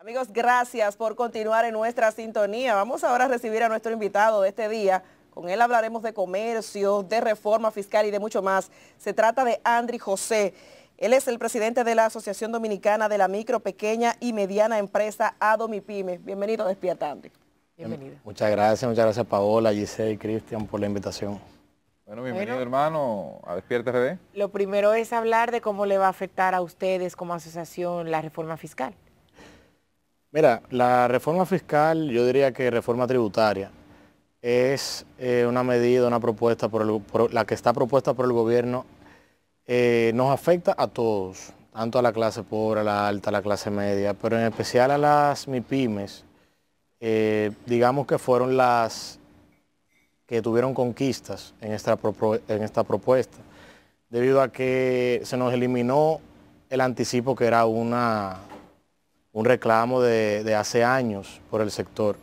Amigos, gracias por continuar en nuestra sintonía. Vamos ahora a recibir a nuestro invitado de este día. Con él hablaremos de comercio, de reforma fiscal y de mucho más. Se trata de Andri José. Él es el presidente de la Asociación Dominicana de la Micro, Pequeña y Mediana Empresa ADOMIPYME. Bienvenido Despierta, Andri. Bienvenido. Muchas gracias, muchas gracias Paola, Giselle y Cristian por la invitación. Bueno, bienvenido hermano a Despierta RD. Lo primero es hablar de cómo le va a afectar a ustedes como asociación la reforma fiscal. Mira, la reforma fiscal, yo diría que reforma tributaria, es eh, una medida, una propuesta, por, la que está propuesta por el gobierno, eh, nos afecta a todos, tanto a la clase pobre, a la alta, a la clase media, pero en especial a las MIPIMES, eh, digamos que fueron las que tuvieron conquistas en esta propuesta, debido a que se nos eliminó el anticipo que era una un reclamo de, hace años por el sector.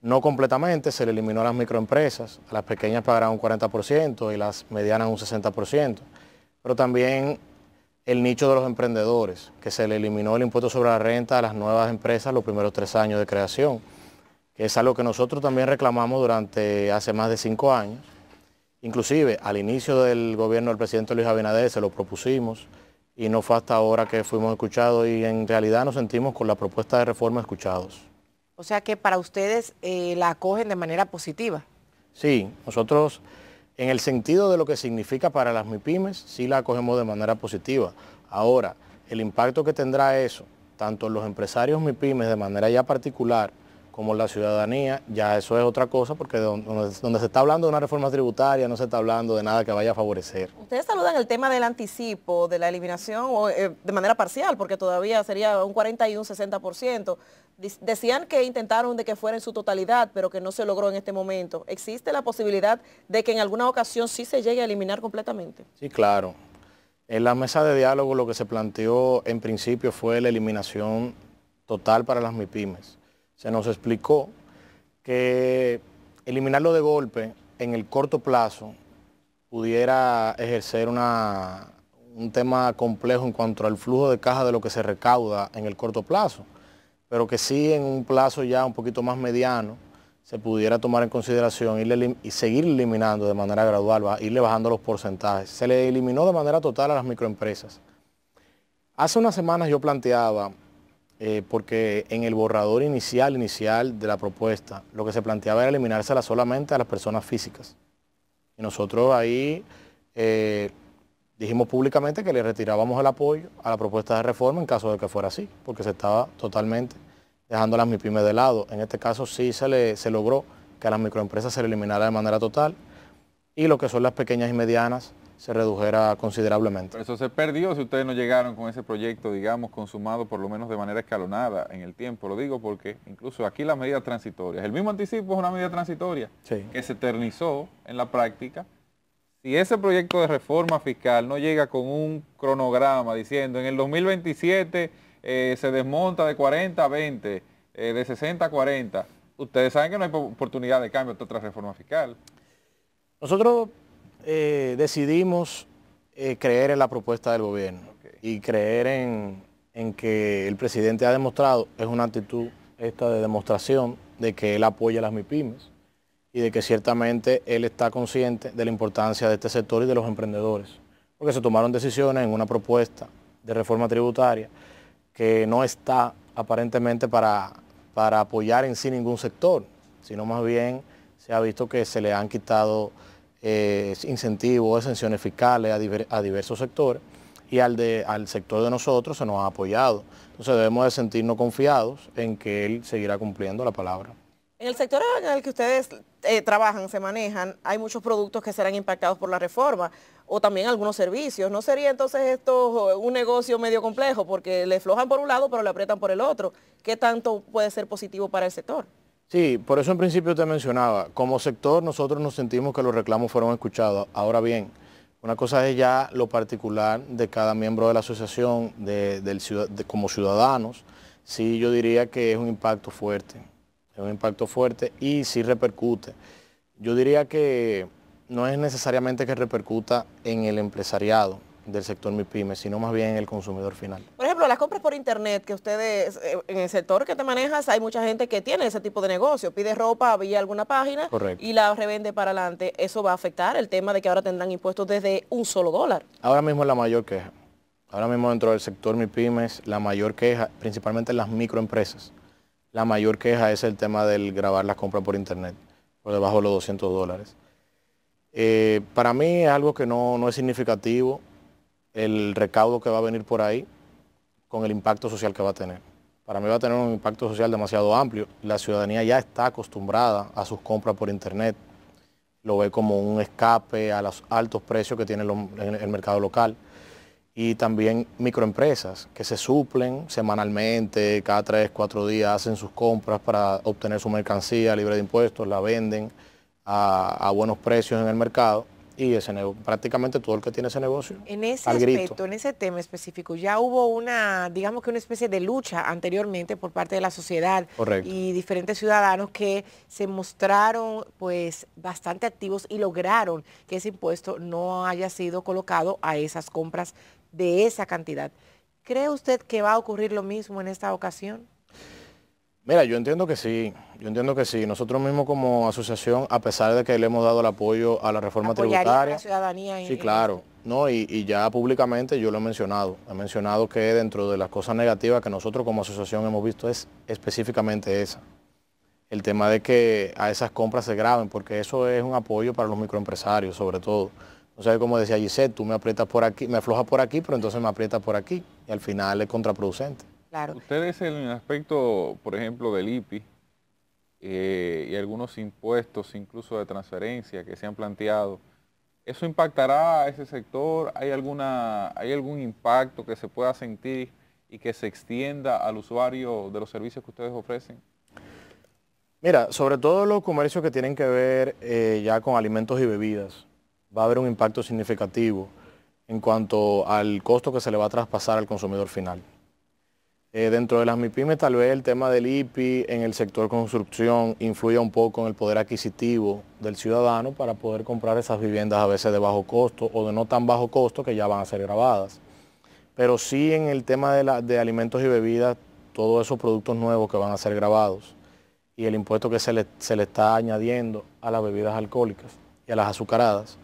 No completamente, se le eliminó a las microempresas, a las pequeñas pagarán un 40% y las medianas un 60%, pero también el nicho de los emprendedores, que se le eliminó el impuesto sobre la renta a las nuevas empresas los primeros tres años de creación, que es algo que nosotros también reclamamos durante hace más de cinco años. Inclusive al inicio del gobierno del presidente Luis Abinader se lo propusimos, y no fue hasta ahora que fuimos escuchados y en realidad nos sentimos con la propuesta de reforma escuchados. O sea que para ustedes eh, la acogen de manera positiva. Sí, nosotros en el sentido de lo que significa para las MIPIMES, sí la acogemos de manera positiva. Ahora, el impacto que tendrá eso, tanto en los empresarios MIPIMES de manera ya particular, como la ciudadanía, ya eso es otra cosa, porque donde, se está hablando de una reforma tributaria no se está hablando de nada que vaya a favorecer. Ustedes saludan el tema del anticipo, de la eliminación eh, de manera parcial, porque todavía sería un 40 y un 60%. Decían que intentaron de que fuera en su totalidad, pero que no se logró en este momento. ¿Existe la posibilidad de que en alguna ocasión sí se llegue a eliminar completamente? Sí, claro. En la mesa de diálogo lo que se planteó en principio fue la eliminación total para las MIPIMES se nos explicó que eliminarlo de golpe en el corto plazo pudiera ejercer un tema complejo en cuanto al flujo de caja de lo que se recauda en el corto plazo, pero que sí en un plazo ya un poquito más mediano se pudiera tomar en consideración y seguir eliminando de manera gradual, irle bajando los porcentajes. Se le eliminó de manera total a las microempresas. Hace unas semanas yo planteaba eh, porque en el borrador inicial, inicial de la propuesta, lo que se planteaba era eliminársela solamente a las personas físicas. Y nosotros ahí eh, dijimos públicamente que le retirábamos el apoyo a la propuesta de reforma en caso de que fuera así, porque se estaba totalmente dejando a las MIPIMES de lado. En este caso sí se, se logró que a las microempresas se le eliminara de manera total y lo que son las pequeñas y medianas se redujera considerablemente. eso se perdió si ustedes no llegaron con ese proyecto, digamos, consumado por lo menos de manera escalonada en el tiempo. Lo digo porque incluso aquí las medidas transitorias, el mismo anticipo es una medida transitoria que se eternizó en la práctica. Si ese proyecto de reforma fiscal no llega con un cronograma diciendo en el 2027 eh, se desmonta de 40 a 20, eh, de 60 a 40, ustedes saben que no hay oportunidad de cambio otra reforma fiscal. Nosotros eh, decidimos eh, creer en la propuesta del gobierno y creer en, que el presidente ha demostrado, es una actitud esta de demostración de que él apoya a las MIPIMES y de que ciertamente él está consciente de la importancia de este sector y de los emprendedores, porque se tomaron decisiones en una propuesta de reforma tributaria que no está aparentemente para, para apoyar en sí ningún sector, sino más bien se ha visto que se le han quitado eh, incentivos, exenciones fiscales a, diversos sectores y al, sector de nosotros se nos ha apoyado. Entonces debemos de sentirnos confiados en que él seguirá cumpliendo la palabra. En el sector en el que ustedes eh, trabajan, se manejan, hay muchos productos que serán impactados por la reforma o también algunos servicios. ¿No sería entonces esto eh, un negocio medio complejo porque le flojan por un lado pero le aprietan por el otro? ¿Qué tanto puede ser positivo para el sector? Sí, por eso en principio te mencionaba, como sector nosotros nos sentimos que los reclamos fueron escuchados. Ahora bien, una cosa es ya lo particular de cada miembro de la asociación del como ciudadanos, sí yo diría que es un impacto fuerte, es un impacto fuerte y sí repercute. Yo diría que no es necesariamente que repercuta en el empresariado, del sector MIPYME, sino más bien el consumidor final. Por ejemplo, las compras por internet, que ustedes, eh, en el sector que te manejas, hay mucha gente que tiene ese tipo de negocio, pide ropa vía alguna página y la revende para adelante. ¿Eso va a afectar el tema de que ahora tendrán impuestos desde un solo dólar? Ahora mismo es la mayor queja. Ahora mismo dentro del sector MIPYMES, la mayor queja, principalmente las microempresas, la mayor queja es el tema del grabar las compras por internet, por debajo de los 200 dólares. Eh, para mí es algo que no, no es significativo, el recaudo que va a venir por ahí con el impacto social que va a tener. Para mí va a tener un impacto social demasiado amplio. La ciudadanía ya está acostumbrada a sus compras por internet, lo ve como un escape a los altos precios que tiene el mercado local. Y también microempresas que se suplen semanalmente, cada tres, cuatro días hacen sus compras para obtener su mercancía libre de impuestos, la venden a, a buenos precios en el mercado y ese prácticamente todo el que tiene ese negocio. En ese aspecto, en ese tema específico, ya hubo una, digamos que una especie de lucha anteriormente por parte de la sociedad y diferentes ciudadanos que se mostraron pues bastante activos y lograron que ese impuesto no haya sido colocado a esas compras de esa cantidad. ¿Cree usted que va a ocurrir lo mismo en esta ocasión? Mira, yo entiendo que sí, yo entiendo que sí. Nosotros mismos como asociación, a pesar de que le hemos dado el apoyo a la reforma tributaria. sí, claro. No, y, ya públicamente yo lo he mencionado. He mencionado que dentro de las cosas negativas que nosotros como asociación hemos visto es específicamente esa. El tema de que a esas compras se graben, porque eso es un apoyo para los microempresarios, sobre todo. O sea, como decía Gisette, tú me aprietas por aquí, me aflojas por aquí, pero entonces me aprietas por aquí. Y al final es contraproducente. Ustedes en el aspecto, por ejemplo, del IPI eh, y algunos impuestos, incluso de transferencia que se han planteado, ¿eso impactará a ese sector? ¿Hay, alguna, ¿Hay algún impacto que se pueda sentir y que se extienda al usuario de los servicios que ustedes ofrecen? Mira, sobre todo los comercios que tienen que ver eh, ya con alimentos y bebidas, va a haber un impacto significativo en cuanto al costo que se le va a traspasar al consumidor final. Eh, dentro de las MIPIMES tal vez el tema del IPI en el sector construcción influye un poco en el poder adquisitivo del ciudadano para poder comprar esas viviendas a veces de bajo costo o de no tan bajo costo que ya van a ser grabadas. Pero sí en el tema de, alimentos y bebidas, todos esos productos nuevos que van a ser grabados y el impuesto que se le está añadiendo a las bebidas alcohólicas y a las azucaradas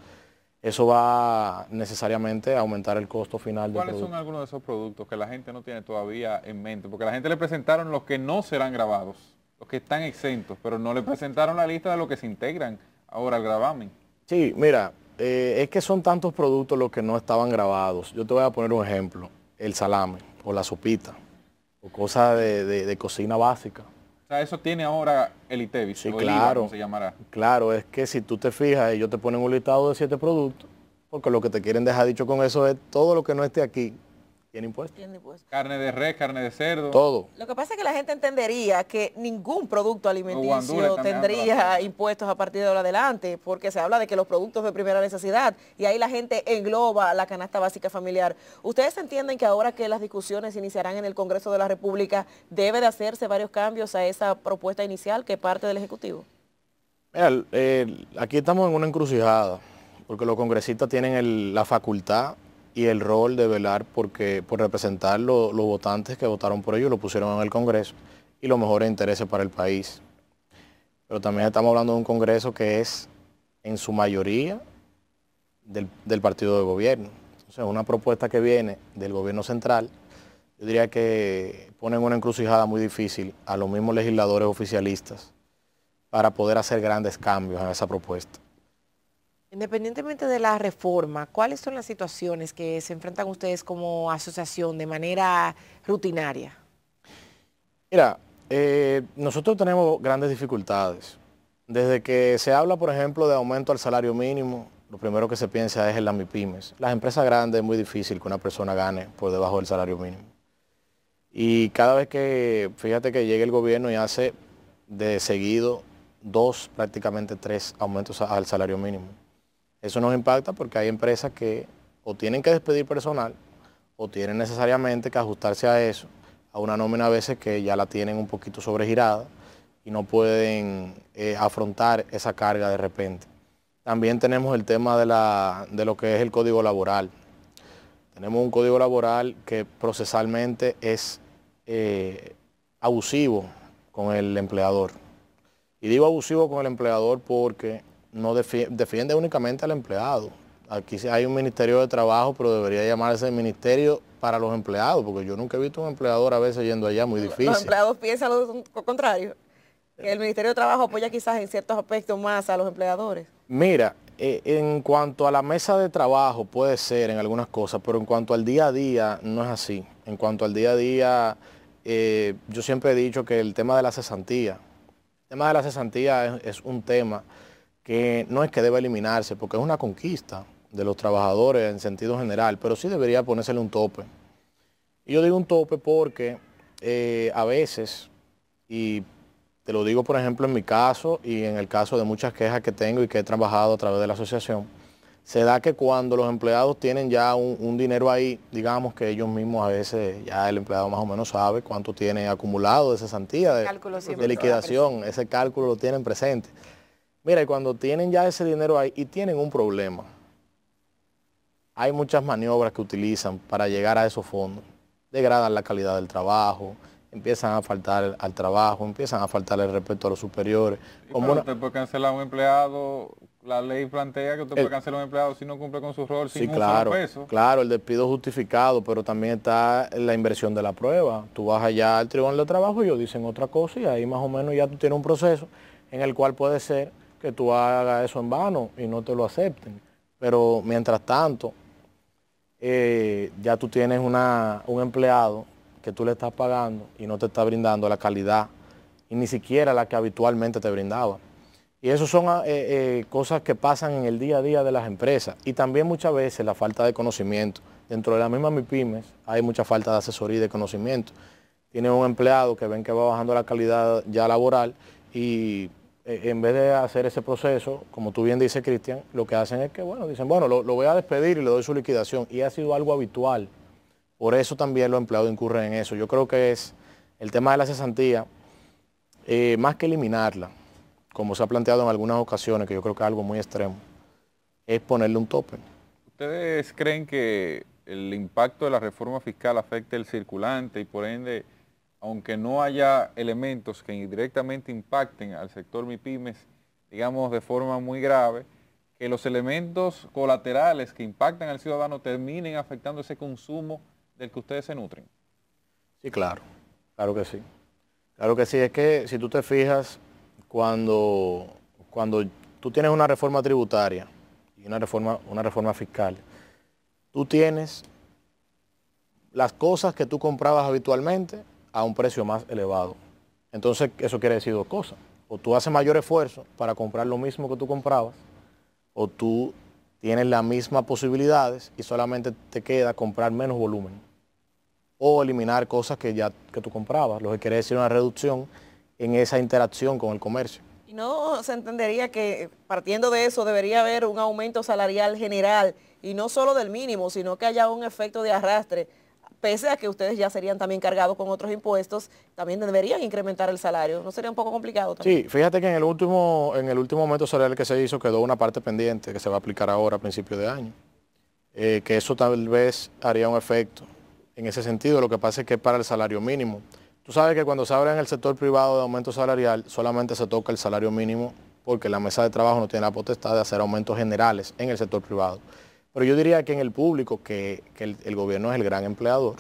eso va necesariamente a aumentar el costo final ¿Cuáles del son algunos de esos productos que la gente no tiene todavía en mente? Porque la gente le presentaron los que no serán grabados, los que están exentos, pero no le presentaron la lista de los que se integran ahora al gravamen. Sí, mira, eh, es que son tantos productos los que no estaban grabados. Yo te voy a poner un ejemplo, el salame o la sopita o cosas de cocina básica. O sea, eso tiene ahora el ITEVIS, sí, claro, se llamará. Claro, es que si tú te fijas, ellos te ponen un listado de siete productos, porque lo que te quieren dejar dicho con eso es todo lo que no esté aquí, tiene impuestos. Tiene Carne de res, carne de cerdo. Todo. Lo que pasa es que la gente entendería que ningún producto alimenticio tendría impuestos a partir de ahora adelante, porque se habla de que los productos de primera necesidad, y ahí la gente engloba la canasta básica familiar. ¿Ustedes entienden que ahora que las discusiones iniciarán en el Congreso de la República, debe de hacerse varios cambios a esa propuesta inicial que parte del Ejecutivo? aquí estamos en una encrucijada, porque los congresistas tienen la facultad y el rol de velar porque, por representar los votantes que votaron por ellos, lo pusieron en el Congreso y los mejores intereses para el país. Pero también estamos hablando de un Congreso que es en su mayoría del, partido de gobierno. O sea, una propuesta que viene del gobierno central, yo diría que ponen una encrucijada muy difícil a los mismos legisladores oficialistas para poder hacer grandes cambios en esa propuesta. Independientemente de la reforma, ¿cuáles son las situaciones que se enfrentan ustedes como asociación de manera rutinaria? Mira, eh, nosotros tenemos grandes dificultades. Desde que se habla, por ejemplo, de aumento al salario mínimo, lo primero que se piensa es en las MIPIMES. Las empresas grandes es muy difícil que una persona gane por debajo del salario mínimo. Y cada vez que, fíjate que llega el gobierno y hace de seguido dos, prácticamente tres aumentos al salario mínimo eso nos impacta porque hay empresas que o tienen que despedir personal o tienen necesariamente que ajustarse a eso, a una nómina a veces que ya la tienen un poquito sobregirada y no pueden eh, afrontar esa carga de repente. También tenemos el tema de, lo que es el código laboral. Tenemos un código laboral que procesalmente es eh, abusivo con el empleador. Y digo abusivo con el empleador porque no defiende únicamente al empleado. Aquí hay un ministerio de trabajo, pero debería llamarse el ministerio para los empleados, porque yo nunca he visto un empleador a veces yendo allá, muy difícil. Los empleados piensan lo contrario, que el Ministerio de Trabajo apoya quizás en ciertos aspectos más a los empleadores. Mira, eh, en cuanto a la mesa de trabajo puede ser en algunas cosas, pero en cuanto al día a día no es así. En cuanto al día a día, eh, yo siempre he dicho que el tema de la cesantía, el tema de la cesantía es un tema que no es que deba eliminarse, porque es una conquista de los trabajadores en sentido general, pero sí debería ponérsele un tope. Y yo digo un tope porque eh, a veces, y te lo digo por ejemplo en mi caso y en el caso de muchas quejas que tengo y que he trabajado a través de la asociación, se da que cuando los empleados tienen ya un, dinero ahí, digamos que ellos mismos a veces, ya el empleado más o menos sabe cuánto tiene acumulado de cesantía, de, de liquidación, ese cálculo lo tienen presente. Mira, y cuando tienen ya ese dinero ahí y tienen un problema, hay muchas maniobras que utilizan para llegar a esos fondos. Degradan la calidad del trabajo, empiezan a faltar al trabajo, empiezan a faltar el respeto a los superiores. ¿Cómo Como Usted puede cancelar a un empleado, la ley plantea que usted puede cancelar a un empleado si no cumple con su rol, sí, claro, Claro, el despido justificado, pero también está la inversión de la prueba. Tú vas allá al tribunal de trabajo y ellos dicen otra cosa y ahí más o menos ya tú tienes un proceso en el cual puede ser que tú hagas eso en vano y no te lo acepten. Pero mientras tanto, eh, ya tú tienes un empleado que tú le estás pagando y no te está brindando la calidad y ni siquiera la que habitualmente te brindaba. Y eso son eh, eh, cosas que pasan en el día a día de las empresas y también muchas veces la falta de conocimiento. Dentro de la misma MIPIMES hay mucha falta de asesoría y de conocimiento. tiene un empleado que ven que va bajando la calidad ya laboral y eh, en vez de hacer ese proceso, como tú bien dices, Cristian, lo que hacen es que, bueno, dicen, bueno, lo, voy a despedir y le doy su liquidación. Y ha sido algo habitual. Por eso también los empleados incurren en eso. Yo creo que es el tema de la cesantía, eh, más que eliminarla, como se ha planteado en algunas ocasiones, que yo creo que es algo muy extremo, es ponerle un tope. ¿Ustedes creen que el impacto de la reforma fiscal afecta el circulante y por ende aunque no haya elementos que directamente impacten al sector MIPIMES, digamos, de forma muy grave, que los elementos colaterales que impactan al ciudadano terminen afectando ese consumo del que ustedes se nutren. Sí, claro, claro que sí. Claro que sí, es que si tú te fijas, cuando, cuando tú tienes una reforma tributaria y una reforma, una reforma fiscal, tú tienes las cosas que tú comprabas habitualmente a un precio más elevado. Entonces eso quiere decir dos cosas. O tú haces mayor esfuerzo para comprar lo mismo que tú comprabas, o tú tienes las mismas posibilidades y solamente te queda comprar menos volumen. O eliminar cosas que ya que tú comprabas, lo que quiere decir una reducción en esa interacción con el comercio. Y no se entendería que partiendo de eso debería haber un aumento salarial general y no solo del mínimo, sino que haya un efecto de arrastre pese a que ustedes ya serían también cargados con otros impuestos, también deberían incrementar el salario. ¿No sería un poco complicado? También? Sí, fíjate que en el último en el último aumento salarial que se hizo quedó una parte pendiente que se va a aplicar ahora a principios de año, eh, que eso tal vez haría un efecto. En ese sentido, lo que pasa es que para el salario mínimo, tú sabes que cuando se habla en el sector privado de aumento salarial, solamente se toca el salario mínimo porque la mesa de trabajo no tiene la potestad de hacer aumentos generales en el sector privado. Pero yo diría que en el público, que, el, gobierno es el gran empleador,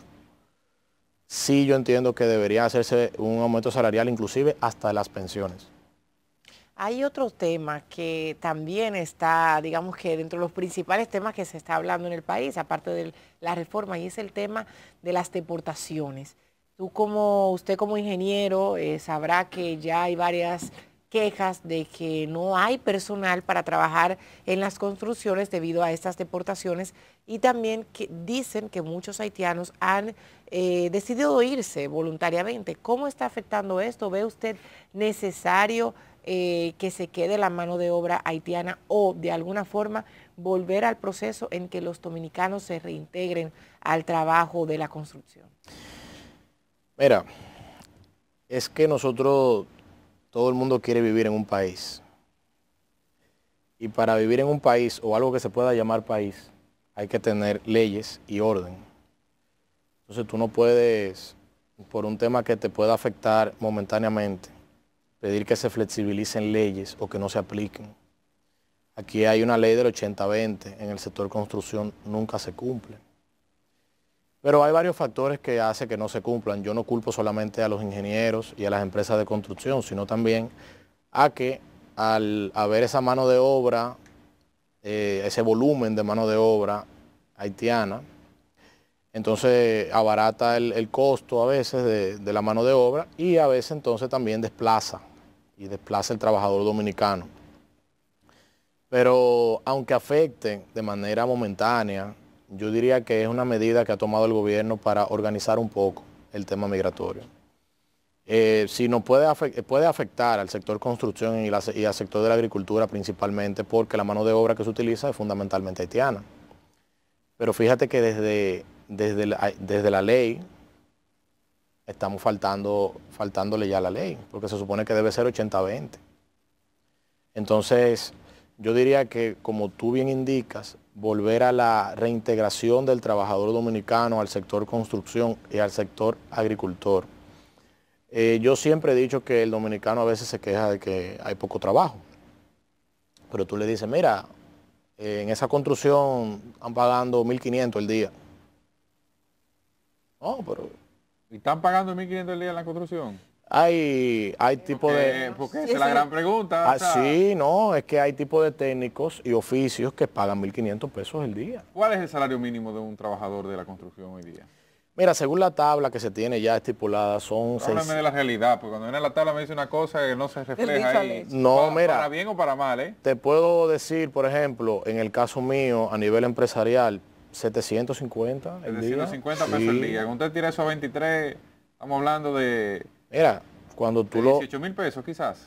sí yo entiendo que debería hacerse un aumento salarial inclusive hasta las pensiones. Hay otro tema que también está, digamos que dentro de los principales temas que se está hablando en el país, aparte de la reforma, y es el tema de las deportaciones. Tú como, usted como ingeniero eh, sabrá que ya hay varias quejas de que no hay personal para trabajar en las construcciones debido a estas deportaciones y también que dicen que muchos haitianos han eh, decidido irse voluntariamente. ¿Cómo está afectando esto? ¿Ve usted necesario eh, que se quede la mano de obra haitiana o de alguna forma volver al proceso en que los dominicanos se reintegren al trabajo de la construcción? Mira, es que nosotros todo el mundo quiere vivir en un país. Y para vivir en un país o algo que se pueda llamar país, hay que tener leyes y orden. Entonces tú no puedes, por un tema que te pueda afectar momentáneamente, pedir que se flexibilicen leyes o que no se apliquen. Aquí hay una ley del 80-20, en el sector construcción nunca se cumple. Pero hay varios factores que hacen que no se cumplan. Yo no culpo solamente a los ingenieros y a las empresas de construcción, sino también a que al haber esa mano de obra, eh, ese volumen de mano de obra haitiana, entonces abarata el, costo a veces de, la mano de obra y a veces entonces también desplaza y desplaza el trabajador dominicano. Pero aunque afecte de manera momentánea yo diría que es una medida que ha tomado el gobierno para organizar un poco el tema migratorio. Eh, si no puede, puede afectar al sector construcción y, y, al sector de la agricultura principalmente porque la mano de obra que se utiliza es fundamentalmente haitiana. Pero fíjate que desde, desde, la, desde la ley estamos faltando, faltándole ya la ley, porque se supone que debe ser 80-20. Entonces, yo diría que como tú bien indicas, volver a la reintegración del trabajador dominicano al sector construcción y al sector agricultor. Eh, yo siempre he dicho que el dominicano a veces se queja de que hay poco trabajo, pero tú le dices, mira, eh, en esa construcción están pagando 1.500 el día. No, pero... ¿Y están pagando 1.500 el día en la construcción? hay, hay tipo de... Porque es la gran pregunta. Ah, sí, no, es que hay tipo de técnicos y oficios que pagan 1.500 pesos el día. ¿Cuál es el salario mínimo de un trabajador de la construcción hoy día? Mira, según la tabla que se tiene ya estipulada, son... Háblame de la realidad, porque cuando viene la tabla me dice una cosa que no se refleja ahí. No, para, mira... bien o para mal, ¿eh? Te puedo decir, por ejemplo, en el caso mío, a nivel empresarial, 750 el 750 pesos día. Cuando usted tira eso a 23, estamos hablando de Mira, cuando tú lo... 18 mil pesos quizás.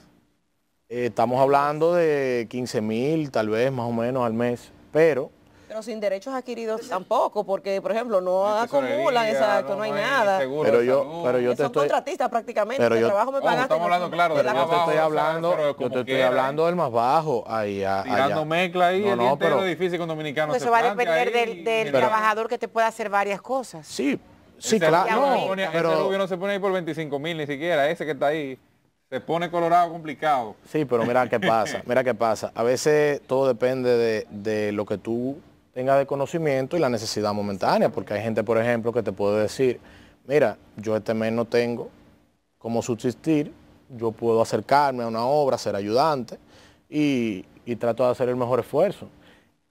Eh, estamos hablando de 15 mil, tal vez más o menos al mes, pero... Pero sin derechos adquiridos tampoco, porque, por ejemplo, no pues, acumulan, exacto, no, no hay, nada. pero yo, pero yo te Son estoy... contratistas prácticamente, pero yo... trabajo me oh, Estamos hablando, claro, de, yo te estoy hablando, yo te estoy hablando del más bajo, ahí, Tirando mezcla ahí, no, el difícil con dominicanos. Pues va a depender del, trabajador que te pueda hacer varias cosas. Sí, Sí, claro. No, pero... se pone ahí por 25 mil ni siquiera, ese que está ahí. Se pone colorado complicado. Sí, pero mira qué pasa, mira qué pasa. A veces todo depende de, lo que tú tengas de conocimiento y la necesidad momentánea, porque hay gente, por ejemplo, que te puede decir, mira, yo este mes no tengo cómo subsistir, yo puedo acercarme a una obra, ser ayudante y, y trato de hacer el mejor esfuerzo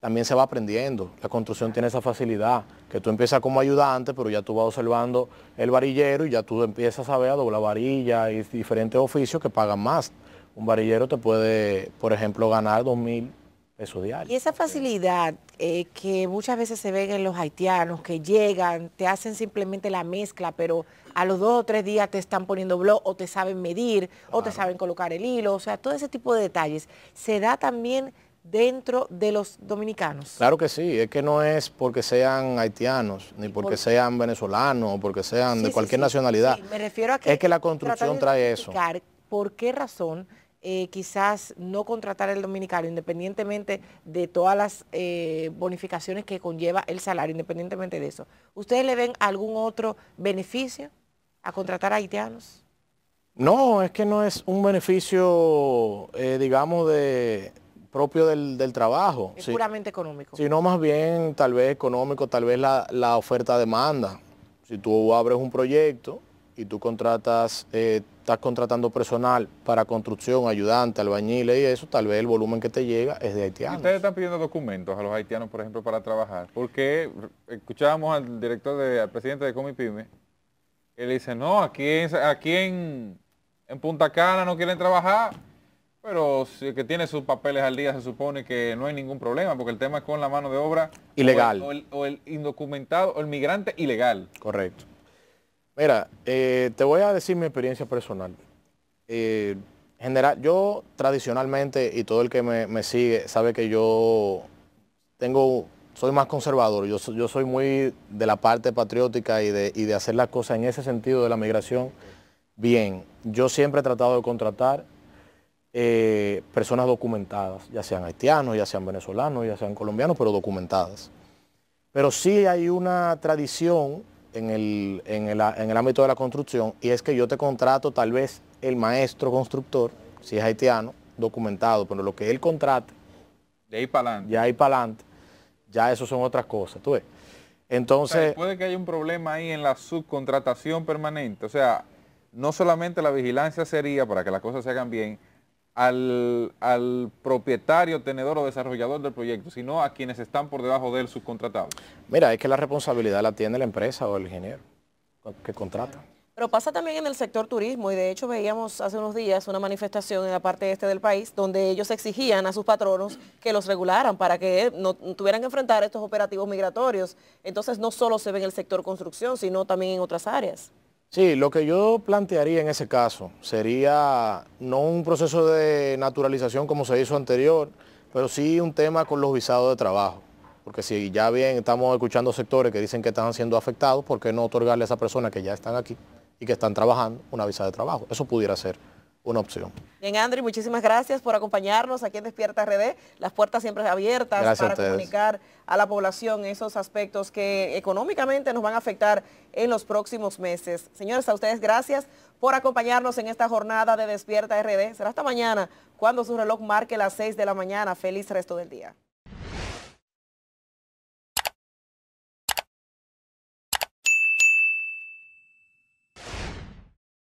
también se va aprendiendo. La construcción tiene esa facilidad, que tú empiezas como ayudante, pero ya tú vas observando el varillero y ya tú empiezas a ver a doblar varilla y diferentes oficios que pagan más. Un varillero te puede, por ejemplo, ganar dos mil pesos diarios. Y esa facilidad eh, que muchas veces se ve en los haitianos, que llegan, te hacen simplemente la mezcla, pero a los dos o tres días te están poniendo blog o te saben medir o te saben colocar el hilo, o sea, todo ese tipo de detalles, se da también dentro de los dominicanos? Claro que sí, es que no es porque sean haitianos, ni porque sean venezolanos, o porque sean de cualquier nacionalidad. me refiero a que... Es que la construcción trae eso. ¿Por qué razón eh, quizás no contratar al dominicano, independientemente de todas las eh, bonificaciones que conlleva el salario, independientemente de eso. ¿Ustedes le ven algún otro beneficio a contratar a haitianos? No, es que no es un beneficio, eh, digamos, de, propio del, trabajo. Es puramente económico. Sino más bien, tal vez económico, tal vez la, oferta-demanda. Si tú abres un proyecto y tú contratas, eh, estás contratando personal para construcción, ayudante, albañil y eso, tal vez el volumen que te llega es de haitianos. Ustedes están pidiendo documentos a los haitianos, por ejemplo, para trabajar. Porque escuchábamos al director, de, presidente de Comipyme, él dice, no, aquí, aquí en, en Punta Cana no quieren trabajar pero si el que tiene sus papeles al día se supone que no hay ningún problema, porque el tema es con la mano de obra ilegal. O el, indocumentado o el migrante ilegal. Correcto. Mira, eh, te voy a decir mi experiencia personal. Eh, general, yo tradicionalmente, y todo el que me, sigue sabe que yo tengo, soy más conservador, yo, soy muy de la parte patriótica y de, y de hacer las cosas en ese sentido de la migración. Bien, yo siempre he tratado de contratar eh, personas documentadas, ya sean haitianos, ya sean venezolanos, ya sean colombianos, pero documentadas. Pero sí hay una tradición en el, en, el, ámbito de la construcción y es que yo te contrato tal vez el maestro constructor, si es haitiano, documentado, pero lo que él contrate, de ahí para adelante. Ya ahí para adelante, ya eso son otras cosas, Entonces... puede que haya un problema ahí en la subcontratación permanente, o sea, no solamente la vigilancia sería para que las cosas se hagan bien, al, propietario, tenedor o desarrollador del proyecto, sino a quienes están por debajo del subcontratado. Mira, es que la responsabilidad la tiene la empresa o el ingeniero que contrata. Pero pasa también en el sector turismo y de hecho veíamos hace unos días una manifestación en la parte este del país donde ellos exigían a sus patronos que los regularan para que no tuvieran que enfrentar estos operativos migratorios. Entonces no solo se ve en el sector construcción, sino también en otras áreas. Sí, lo que yo plantearía en ese caso sería no un proceso de naturalización como se hizo anterior, pero sí un tema con los visados de trabajo. Porque si ya bien estamos escuchando sectores que dicen que están siendo afectados, ¿por qué no otorgarle a esa persona que ya están aquí y que están trabajando una visa de trabajo? Eso pudiera ser una opción. Bien, Andri, muchísimas gracias por acompañarnos aquí en Despierta RD. Las puertas siempre abiertas para comunicar a la población esos aspectos que económicamente nos van a afectar en los próximos meses. Señores, a ustedes gracias por acompañarnos en esta jornada de Despierta RD. Será hasta mañana cuando su reloj marque las 6 de la mañana. Feliz resto del día.